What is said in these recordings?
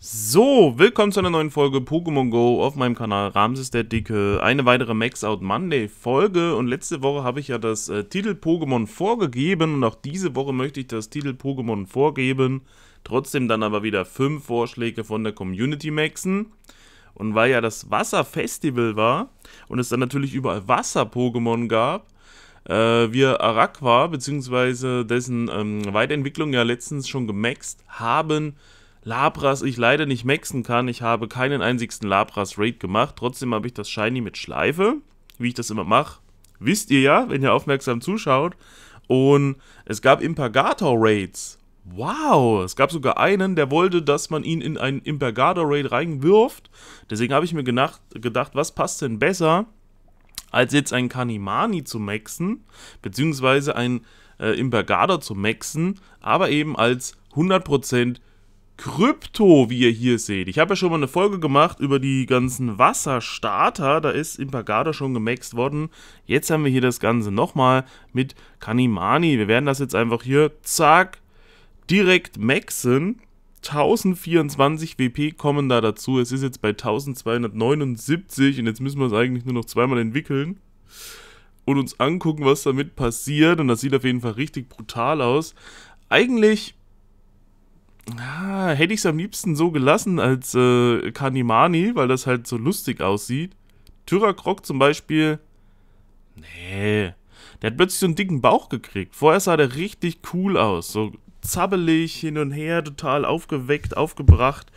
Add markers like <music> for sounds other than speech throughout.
So, willkommen zu einer neuen Folge Pokémon Go auf meinem Kanal Ramses der Dicke. Eine weitere Max Out Monday Folge und letzte Woche habe ich ja das äh, Titel Pokémon vorgegeben und auch diese Woche möchte ich das Titel Pokémon vorgeben. Trotzdem dann aber wieder fünf Vorschläge von der Community maxen. Und weil ja das Wasserfestival war und es dann natürlich überall Wasser-Pokémon gab, äh, wir Araqua, beziehungsweise dessen ähm, Weiterentwicklung ja letztens schon gemaxt haben, Labras ich leider nicht maxen kann. Ich habe keinen einzigsten Labras Raid gemacht. Trotzdem habe ich das Shiny mit Schleife, wie ich das immer mache. Wisst ihr ja, wenn ihr aufmerksam zuschaut. Und es gab Impergator Raids. Wow, es gab sogar einen, der wollte, dass man ihn in einen Impergator Raid reinwirft. Deswegen habe ich mir gedacht, gedacht, was passt denn besser, als jetzt einen Kanimani zu maxen, beziehungsweise einen äh, Impergator zu maxen, aber eben als 100% Krypto, wie ihr hier seht. Ich habe ja schon mal eine Folge gemacht über die ganzen Wasserstarter. Da ist Impagada schon gemaxt worden. Jetzt haben wir hier das Ganze nochmal mit Kanimani. Wir werden das jetzt einfach hier, zack, direkt maxen. 1024 WP kommen da dazu. Es ist jetzt bei 1279 und jetzt müssen wir es eigentlich nur noch zweimal entwickeln und uns angucken, was damit passiert. Und das sieht auf jeden Fall richtig brutal aus. Eigentlich Ah, hätte ich es am liebsten so gelassen als äh, Kanimani, weil das halt so lustig aussieht. Tyrakrok zum Beispiel. Nee. Der hat plötzlich so einen dicken Bauch gekriegt. Vorher sah der richtig cool aus. So zappelig hin und her, total aufgeweckt, aufgebracht.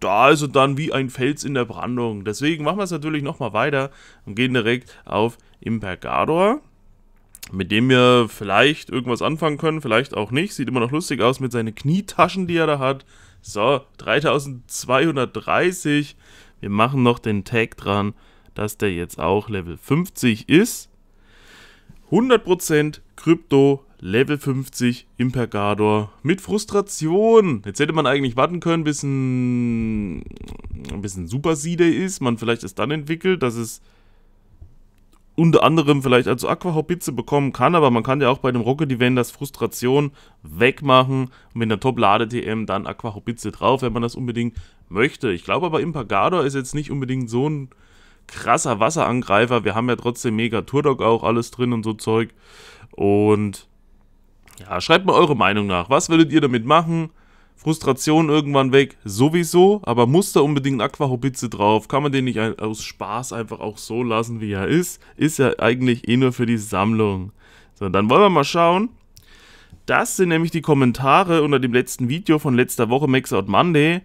Da ist er dann wie ein Fels in der Brandung. Deswegen machen wir es natürlich nochmal weiter und gehen direkt auf Impergador mit dem wir vielleicht irgendwas anfangen können, vielleicht auch nicht. Sieht immer noch lustig aus mit seinen Knietaschen, die er da hat. So, 3230. Wir machen noch den Tag dran, dass der jetzt auch Level 50 ist. 100% Krypto, Level 50 Impergador mit Frustration. Jetzt hätte man eigentlich warten können, bis ein, bis ein Supersieder ist, man vielleicht es dann entwickelt, dass es unter anderem vielleicht als Aquahaubitze bekommen kann, aber man kann ja auch bei dem Rocket Event das Frustration wegmachen und mit der Top-Lade-TM dann Aquahaubitze drauf, wenn man das unbedingt möchte. Ich glaube aber Impagador ist jetzt nicht unbedingt so ein krasser Wasserangreifer. Wir haben ja trotzdem mega Turdog auch alles drin und so Zeug. Und ja, schreibt mal eure Meinung nach. Was würdet ihr damit machen? Frustration irgendwann weg, sowieso, aber muss da unbedingt Aquahobitze drauf? Kann man den nicht aus Spaß einfach auch so lassen, wie er ist? Ist ja eigentlich eh nur für die Sammlung. So, dann wollen wir mal schauen. Das sind nämlich die Kommentare unter dem letzten Video von letzter Woche, Max Out Monday.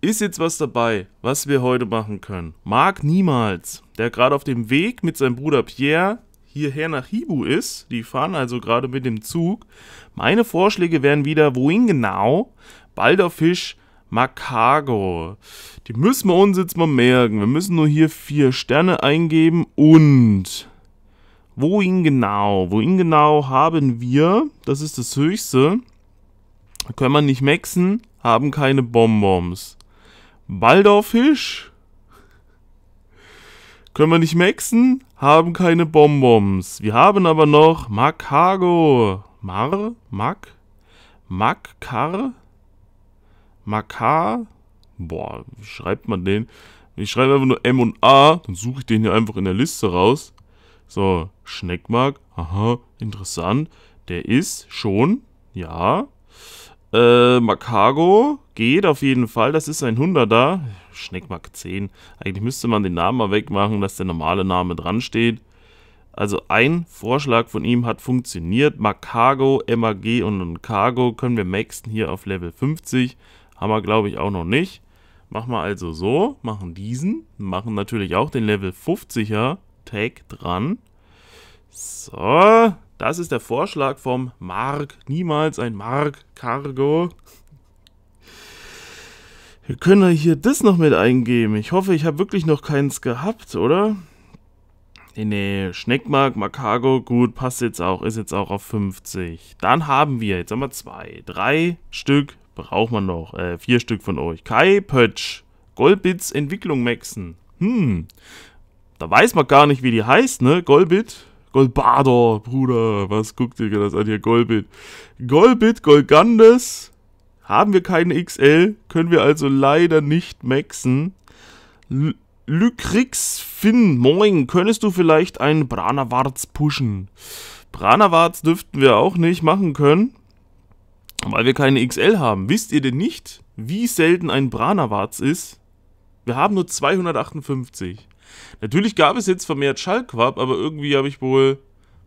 Ist jetzt was dabei, was wir heute machen können? Marc Niemals, der gerade auf dem Weg mit seinem Bruder Pierre hierher nach Hibu ist. Die fahren also gerade mit dem Zug. Meine Vorschläge wären wieder, wohin genau? Balderfisch, Makago. Die müssen wir uns jetzt mal merken. Wir müssen nur hier vier Sterne eingeben und wohin genau? Wohin genau haben wir? Das ist das Höchste. Können wir nicht maxen, haben keine Bonbons. Baldorfisch? Können wir nicht maxen, haben keine Bonbons. Wir haben aber noch Makago. Mar? Mak? Mac? Kar? Makar. Boah, wie schreibt man den? Ich schreibe einfach nur M und A, dann suche ich den hier einfach in der Liste raus. So, Schneckmark, aha, interessant. Der ist schon, ja. Äh, Makago geht auf jeden Fall, das ist ein 100er. Schneckmark 10. Eigentlich müsste man den Namen mal wegmachen, dass der normale Name dran steht. Also ein Vorschlag von ihm hat funktioniert. Makago, MAG und Cargo können wir maxen hier auf Level 50. Haben glaube ich, auch noch nicht. Machen wir also so, machen diesen, machen natürlich auch den Level 50er Tag dran. So, das ist der Vorschlag vom Mark. Niemals ein Mark Cargo. Wir können hier das noch mit eingeben. Ich hoffe, ich habe wirklich noch keins gehabt, oder? Nee, nee, Schneckmark, Makago, gut, passt jetzt auch, ist jetzt auch auf 50. Dann haben wir, jetzt haben wir zwei, drei Stück Braucht man noch. Äh, vier Stück von euch. Kai Pötsch. Golbits Entwicklung maxen. Hm. Da weiß man gar nicht, wie die heißt, ne? Golbit. Golbador, Bruder. Was guckt ihr das an hier? Golbit. Golbit, Golgandes. Haben wir keine XL. Können wir also leider nicht maxen. L Lykrix Finn, moin, könntest du vielleicht einen Branawarz pushen? Branawarz dürften wir auch nicht machen können. Weil wir keine XL haben. Wisst ihr denn nicht, wie selten ein Branawatz ist? Wir haben nur 258. Natürlich gab es jetzt vermehrt Schallquab, aber irgendwie habe ich wohl,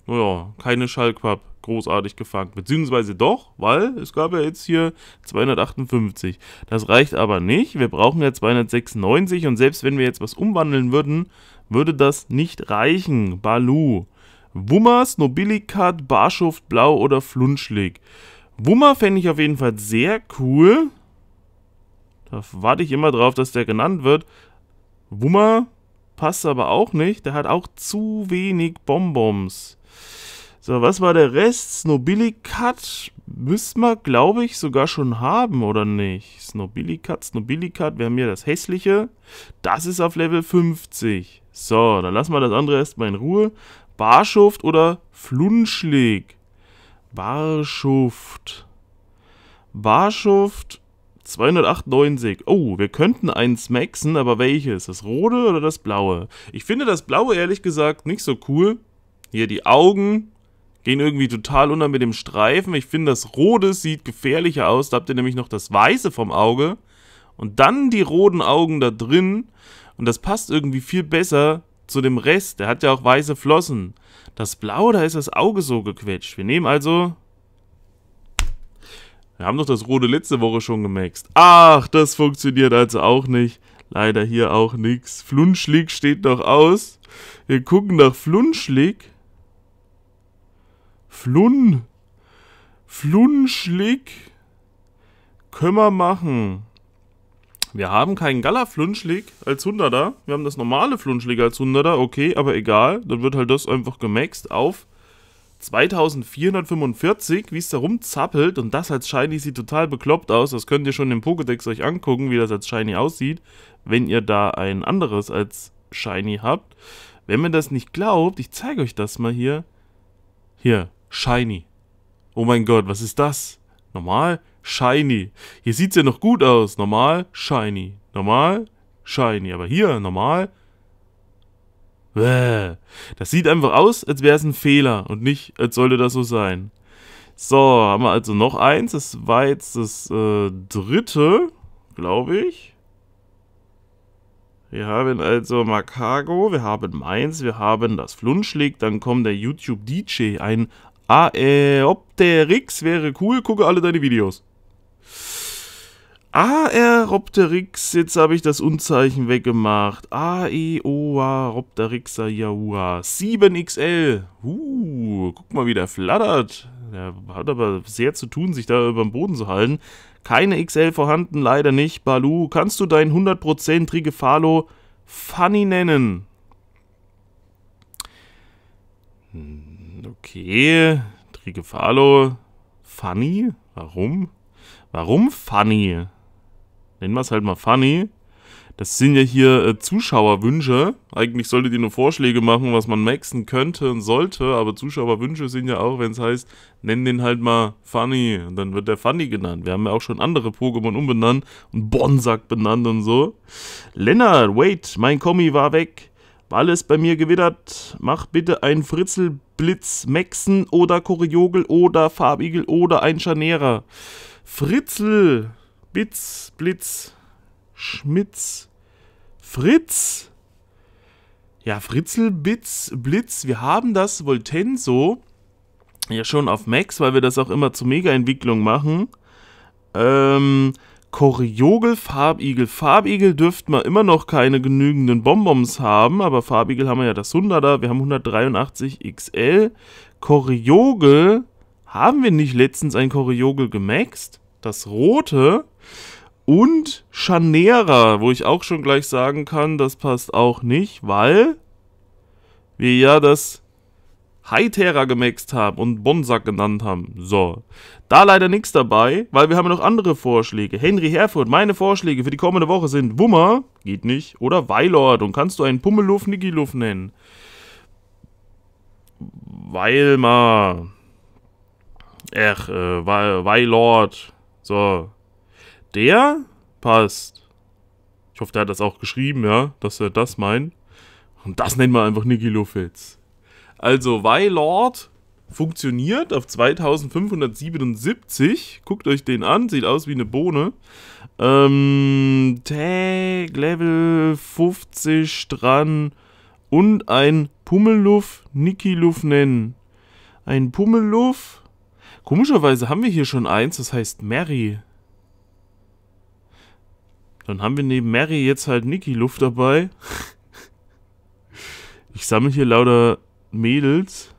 naja, keine Schallquab großartig gefangen. Beziehungsweise doch, weil es gab ja jetzt hier 258. Das reicht aber nicht. Wir brauchen ja 296 und selbst wenn wir jetzt was umwandeln würden, würde das nicht reichen. Balu. Wummers, Nobilikat, Barschuft, Blau oder Flunschlig. Wummer fände ich auf jeden Fall sehr cool. Da warte ich immer drauf, dass der genannt wird. Wummer passt aber auch nicht. Der hat auch zu wenig Bonbons. So, was war der Rest? Snobillicat müssen wir, glaube ich, sogar schon haben, oder nicht? Snobillicat, Snobillicat, wir haben hier das Hässliche. Das ist auf Level 50. So, dann lassen wir das andere erstmal in Ruhe. Barschuft oder Flunschlig? Warschuft. Warschuft 298. Oh, wir könnten eins maxen, aber welches? Das rote oder das blaue? Ich finde das blaue ehrlich gesagt nicht so cool. Hier die Augen gehen irgendwie total unter mit dem Streifen. Ich finde das rote sieht gefährlicher aus. Da habt ihr nämlich noch das weiße vom Auge. Und dann die roten Augen da drin. Und das passt irgendwie viel besser zu dem Rest. Der hat ja auch weiße Flossen. Das Blau, da ist das Auge so gequetscht. Wir nehmen also... Wir haben doch das Rote letzte Woche schon gemaxt. Ach, das funktioniert also auch nicht. Leider hier auch nichts. Flunschlig steht noch aus. Wir gucken nach Flunschlig. Flun. Flunschlig. Können wir machen. Wir haben keinen Gala-Flunschlig als 100er. Wir haben das normale Flunschlig als 100er. Okay, aber egal. Dann wird halt das einfach gemaxt auf 2445, wie es da rumzappelt. Und das als Shiny sieht total bekloppt aus. Das könnt ihr schon im Pokédex euch angucken, wie das als Shiny aussieht, wenn ihr da ein anderes als Shiny habt. Wenn mir das nicht glaubt, ich zeige euch das mal hier. Hier, Shiny. Oh mein Gott, was ist das? Normal, shiny. Hier sieht es ja noch gut aus. Normal, shiny. Normal, shiny. Aber hier, normal. Bäh. Das sieht einfach aus, als wäre es ein Fehler und nicht, als sollte das so sein. So, haben wir also noch eins. Das war jetzt das äh, dritte, glaube ich. Wir haben also Makago, wir haben Mainz, wir haben das Flunschlick, dann kommt der YouTube DJ, ein Ah, äh, Opterix wäre cool, gucke alle deine Videos. AR Opterix, jetzt habe ich das Unzeichen weggemacht. AEOA Opterixa Yaua 7XL. Uh, guck mal, wie der flattert. Der hat aber sehr zu tun, sich da über den Boden zu halten. Keine XL vorhanden, leider nicht. Balu, kannst du deinen 100% Rigefalo funny nennen? Hm. Okay, Trigefalo. Funny? Warum? Warum Funny? Nennen wir es halt mal Funny. Das sind ja hier äh, Zuschauerwünsche. Eigentlich solltet ihr nur Vorschläge machen, was man maxen könnte und sollte, aber Zuschauerwünsche sind ja auch, wenn es heißt, nennen den halt mal Funny. Und dann wird der Funny genannt. Wir haben ja auch schon andere Pokémon umbenannt und Bonsack benannt und so. Lennart, wait, mein Kommi war weg. Alles bei mir gewittert. Mach bitte einen Fritzelblitz, Mexen oder Koriogel oder Farbigel oder ein Scharnierer. Fritzel, Bitz, Blitz, Schmitz, Fritz. Ja, Fritzel, Bitz, Blitz. Wir haben das Voltenso ja schon auf Max, weil wir das auch immer zur Mega-Entwicklung machen. Ähm, Koriogel, Farbigel. Farbigel dürften wir immer noch keine genügenden Bonbons haben, aber Farbigel haben wir ja das 100er, wir haben 183 XL. Koriogel, haben wir nicht letztens ein Koriogel gemaxt? Das rote und Chanera, wo ich auch schon gleich sagen kann, das passt auch nicht, weil wir ja das Hytera gemaxt haben und Bonsack genannt haben. So. Da leider nichts dabei, weil wir haben noch andere Vorschläge. Henry Herford, meine Vorschläge für die kommende Woche sind Wummer, geht nicht, oder Weilord und kannst du einen Pummeluff Niggiluff nennen. Weilma. Ach, äh, Weilord. So. Der passt. Ich hoffe, der hat das auch geschrieben, ja, dass er das meint. Und das nennen wir einfach Niggiluff jetzt. Also Y-Lord funktioniert auf 2577. Guckt euch den an, sieht aus wie eine Bohne. Ähm, Tag Level 50 dran und ein Pummeluff Nikiluff nennen. Ein Pummelluff. Komischerweise haben wir hier schon eins, das heißt Mary. Dann haben wir neben Mary jetzt halt Nikiluff dabei. <laughs> Ich sammle hier lauter Mädels.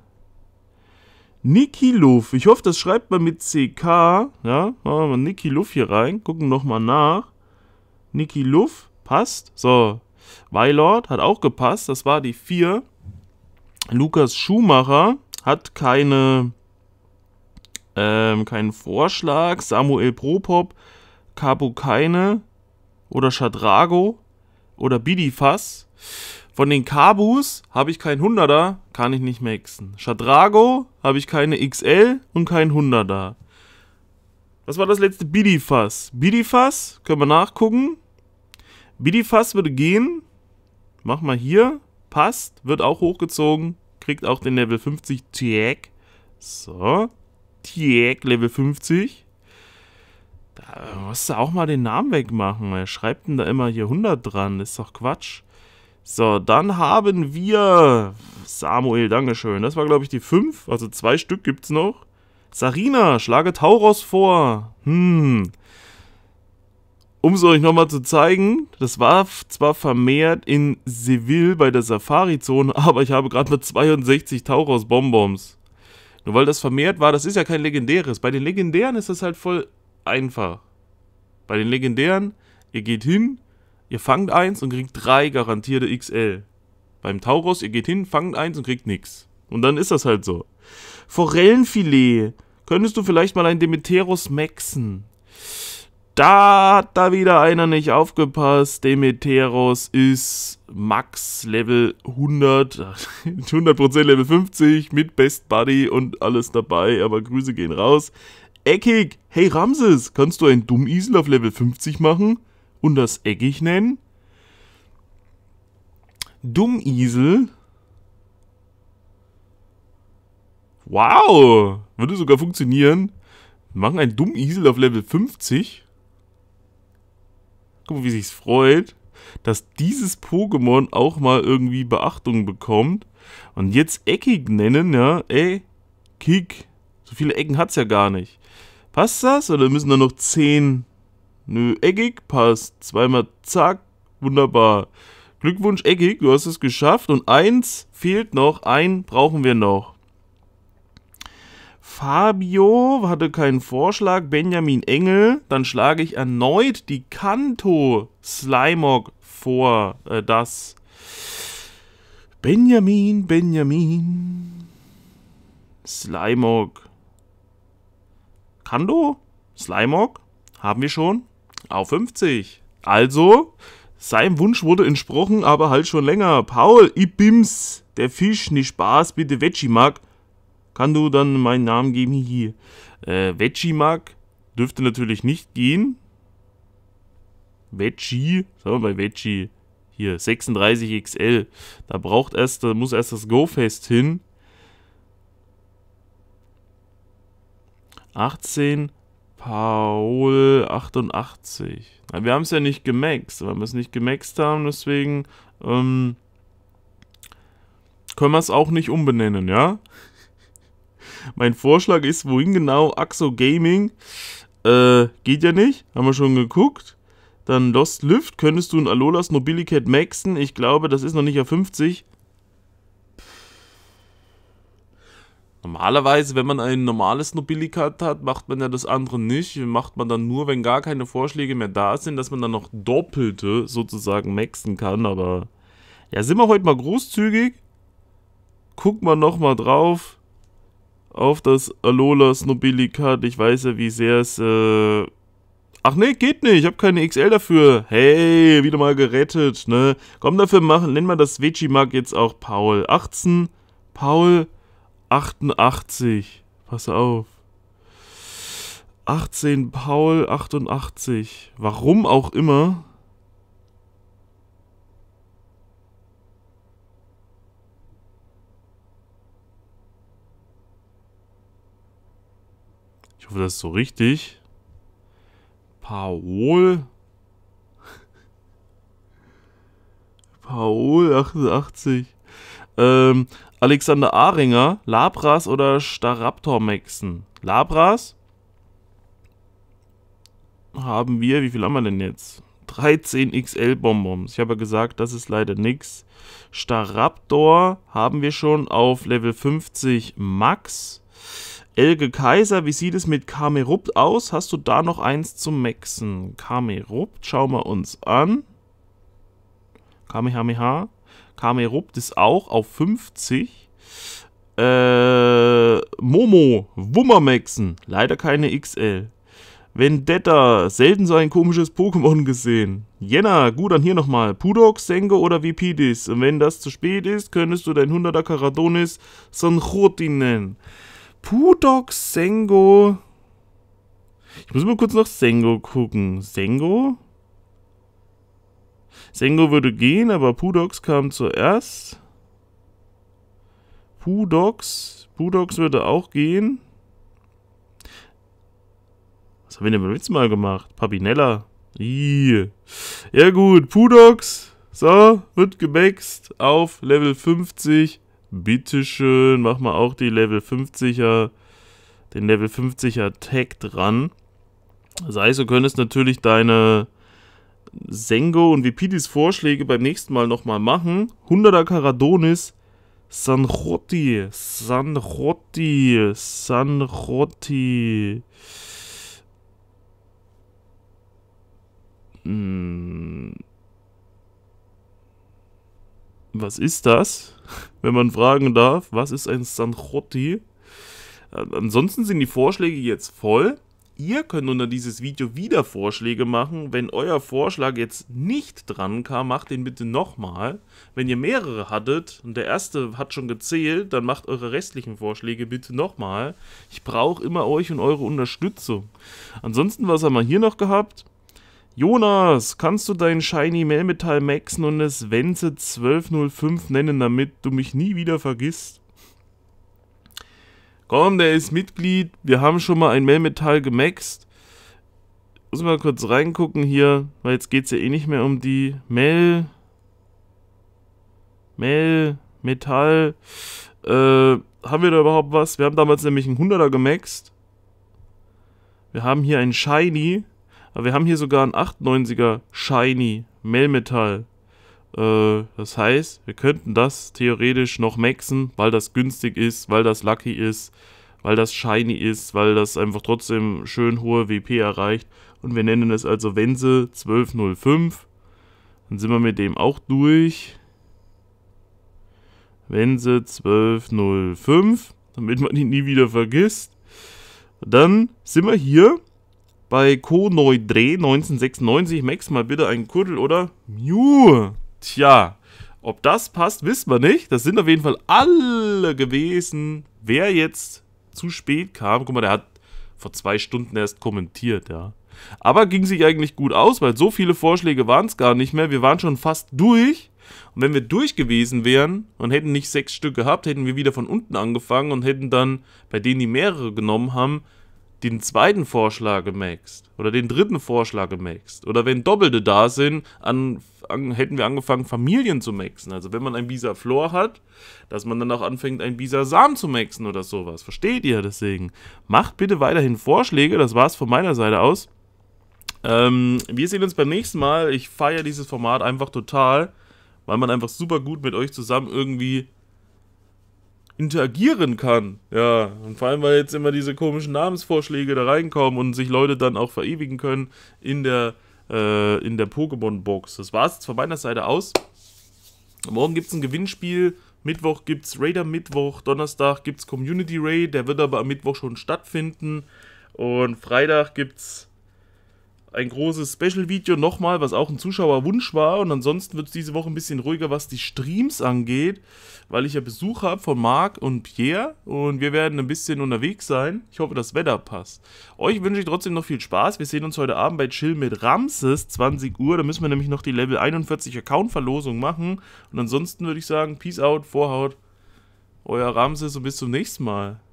Niki Luff, ich hoffe, das schreibt man mit CK. Ja, machen wir mal Niki Luff hier rein, gucken nochmal nach. Niki Luff, passt. So, Weilord hat auch gepasst, das war die 4. Lukas Schumacher hat keine, ähm, keinen Vorschlag. Samuel Propop, Capo Keine oder Schadrago. oder Bidifas. Von den Kabus habe ich kein 100er, kann ich nicht maxen. Shadrago habe ich keine XL und kein 100er. Was war das letzte? Bidifass. Bidifass, können wir nachgucken. Bidifass würde gehen. Mach mal hier. Passt, wird auch hochgezogen. Kriegt auch den Level 50 Tjek. So. Tjek, Level 50. Da musst du auch mal den Namen wegmachen. Wer schreibt denn da immer hier 100 dran. Ist doch Quatsch. So, dann haben wir Samuel, Dankeschön. Das war, glaube ich, die 5. Also zwei Stück gibt es noch. Sarina, schlage Tauros vor. Hm. Um es euch nochmal zu zeigen, das war zwar vermehrt in Seville bei der Safari-Zone, <laughs> aber ich habe gerade mal 62 Tauros-Bonbons. Nur weil das vermehrt war, das ist ja kein legendäres. Bei den legendären ist das halt voll einfach. Bei den legendären, ihr geht hin, Ihr fangt eins und kriegt drei garantierte XL. Beim Tauros, ihr geht hin, fangt eins und kriegt nix. Und dann ist das halt so. Forellenfilet. Könntest du vielleicht mal ein Demeteros maxen? Da hat da wieder einer nicht aufgepasst. Demeteros ist Max Level 100, 100% <laughs> Level 50 mit Best Buddy und alles dabei, aber Grüße gehen raus. Eckig, hey Ramses, kannst du einen Dummiesel auf Level 50 machen? und das eckig nennen. Dummisel. Wow, würde sogar funktionieren. Wir machen einen Dummisel auf Level 50. Guck mal, wie sich's freut, dass dieses Pokémon auch mal irgendwie Beachtung bekommt. Und jetzt eckig nennen, ja, ey, Kick. So viele Ecken hat's ja gar nicht. Passt das oder müssen da noch 10 Nö, eckig, passt. Zweimal zack, wunderbar. Glückwunsch, eckig, du hast es geschafft. Und eins fehlt noch, ein brauchen wir noch. Fabio hatte keinen Vorschlag, Benjamin Engel. Dann schlage ich erneut die Kanto Slimog vor, äh, das. Benjamin, Benjamin. Slimog. Kando? Slimog? Haben wir schon? auf 50 Also, sein Wunsch wurde entsprochen, aber halt schon länger. Paul, ich bims, der Fisch, nicht ne Spaß, bitte Veggie-Mag. Kann du dann meinen Namen geben? Hihi. Äh, Veggie-Mag dürfte natürlich nicht gehen. Veggie, sagen wir bei Veggie. Hier, 36XL. Da braucht erst, da muss erst das Go-Fest hin. 18, Paul88. Wir haben es ja nicht gemaxt. Weil wir es nicht gemaxt haben, deswegen ähm, können wir es auch nicht umbenennen, ja? mein Vorschlag ist, wohin genau Axo Gaming? Äh, geht ja nicht. Haben wir schon geguckt. Dann Lost Lift. Könntest du ein Alolas Mobilicat maxen? Ich glaube, das ist noch nicht auf 50. Normalerweise, wenn man ein normales Nobili-Cut hat, macht man ja das andere nicht. Macht man dann nur, wenn gar keine Vorschläge mehr da sind, dass man dann noch doppelte sozusagen maxen kann. Aber ja, sind wir heute mal großzügig. Guck mal nochmal drauf auf das Alolas Nobili-Cut. Ich weiß ja, wie sehr es... Äh Ach nee, geht nicht. Ich habe keine XL dafür. Hey, wieder mal gerettet, ne? Komm, dafür machen. nennen wir das Vegemag jetzt auch Paul. 18. Paul. 88. Pass auf. 18 Paul 88. Warum auch immer. Ich hoffe, das ist so richtig. Paul. <laughs> Paul 88. Ähm, Alexander Ahringer, Labras oder Staraptormexen? Labras haben wir, wie viel haben wir denn jetzt? 13 XL Bonbons. Ich habe ja gesagt, das ist leider nichts. Staraptor haben wir schon auf Level 50 Max. Elge Kaiser, wie sieht es mit Kamerupt aus? Hast du da noch eins zum Maxen? Kamerupt, schauen wir uns an. Kamehameha. Kamerup ist auch auf 50. Äh, Momo, Wummermaxen, leider keine XL. Vendetta, selten so ein komisches Pokémon gesehen. Jenna, gut, dann hier nochmal. Pudok, Sengo oder Vipidis. Und wenn das zu spät ist, könntest du dein 100er Karadonis Sanchotin nennen. Pudok, Sengo. Ich muss mal kurz nach Sengo gucken. Sengo? Sengo würde gehen, aber Pudox kam zuerst. Pudox. Pudox würde auch gehen. Was haben wir denn beim letzten Mal gemacht? Papinella. Ii. Ja gut, Pudox. So, wird gemaxt auf Level 50. Bitteschön, mach mal auch die Level 50er, den Level 50er Tag dran. Das heißt, du könntest natürlich deine Sengo und Vipidis Vorschläge beim nächsten Mal nochmal machen. 100er Karadonis, Sanrotti, Sanrotti, Sanrotti. Hm. Was ist das? <laughs> Wenn man fragen darf, was ist ein Sanrotti? Äh, ansonsten sind die Vorschläge jetzt voll. Ihr könnt unter dieses Video wieder Vorschläge machen. Wenn euer Vorschlag jetzt nicht dran kam, macht den bitte nochmal. Wenn ihr mehrere hattet und der erste hat schon gezählt, dann macht eure restlichen Vorschläge bitte nochmal. Ich brauche immer euch und eure Unterstützung. Ansonsten, was haben wir hier noch gehabt? Jonas, kannst du deinen Shiny Melmetal maxen und das Wenze 1205 nennen, damit du mich nie wieder vergisst? Komm, der ist Mitglied. Wir haben schon mal ein Melmetall gemaxt. Muss mal kurz reingucken hier, weil jetzt geht es ja eh nicht mehr um die Mel. Mel, Metall. Äh, haben wir da überhaupt was? Wir haben damals nämlich einen 100er gemaxt. Wir haben hier einen Shiny. Aber wir haben hier sogar einen 98er Shiny Melmetall. Äh, das heißt, wir könnten das theoretisch noch maxen, weil das günstig ist, weil das lucky ist, weil das shiny ist, weil das einfach trotzdem schön hohe WP erreicht. Und wir nennen es also Wense 1205. Dann sind wir mit dem auch durch. Wense 1205, damit man ihn nie wieder vergisst. Dann sind wir hier bei Koneudre 1996. Max mal bitte einen Kuddel oder Mew. Tja, ob das passt, wissen wir nicht. Das sind auf jeden Fall alle gewesen. Wer jetzt zu spät kam, guck mal, der hat vor zwei Stunden erst kommentiert, ja. Aber ging sich eigentlich gut aus, weil so viele Vorschläge waren es gar nicht mehr. Wir waren schon fast durch. Und wenn wir durch gewesen wären und hätten nicht sechs Stück gehabt, hätten wir wieder von unten angefangen und hätten dann bei denen, die mehrere genommen haben, den zweiten Vorschlag gemäxt oder den dritten Vorschlag gemaxt. Oder wenn Doppelte da sind, an, an, hätten wir angefangen, Familien zu maxen. Also wenn man ein Bisa Flor hat, dass man dann auch anfängt, ein Bisa Samen zu maxen oder sowas. Versteht ihr? Deswegen macht bitte weiterhin Vorschläge. Das war's von meiner Seite aus. Ähm, wir sehen uns beim nächsten Mal. Ich feiere dieses Format einfach total, weil man einfach super gut mit euch zusammen irgendwie interagieren kann. Ja, und vor allem, weil jetzt immer diese komischen Namensvorschläge da reinkommen und sich Leute dann auch verewigen können in der, äh, der Pokémon-Box. Das war's jetzt von meiner Seite aus. Morgen gibt es ein Gewinnspiel. Mittwoch gibt es Raider Mittwoch, Donnerstag gibt es Community Raid, der wird aber am Mittwoch schon stattfinden. Und Freitag gibt es ein großes Special-Video nochmal, was auch ein Zuschauerwunsch war. Und ansonsten wird es diese Woche ein bisschen ruhiger, was die Streams angeht, weil ich ja Besuch habe von Marc und Pierre. Und wir werden ein bisschen unterwegs sein. Ich hoffe, das Wetter passt. Euch wünsche ich trotzdem noch viel Spaß. Wir sehen uns heute Abend bei Chill mit Ramses, 20 Uhr. Da müssen wir nämlich noch die Level 41 Account-Verlosung machen. Und ansonsten würde ich sagen, Peace out, Vorhaut. Euer Ramses und bis zum nächsten Mal.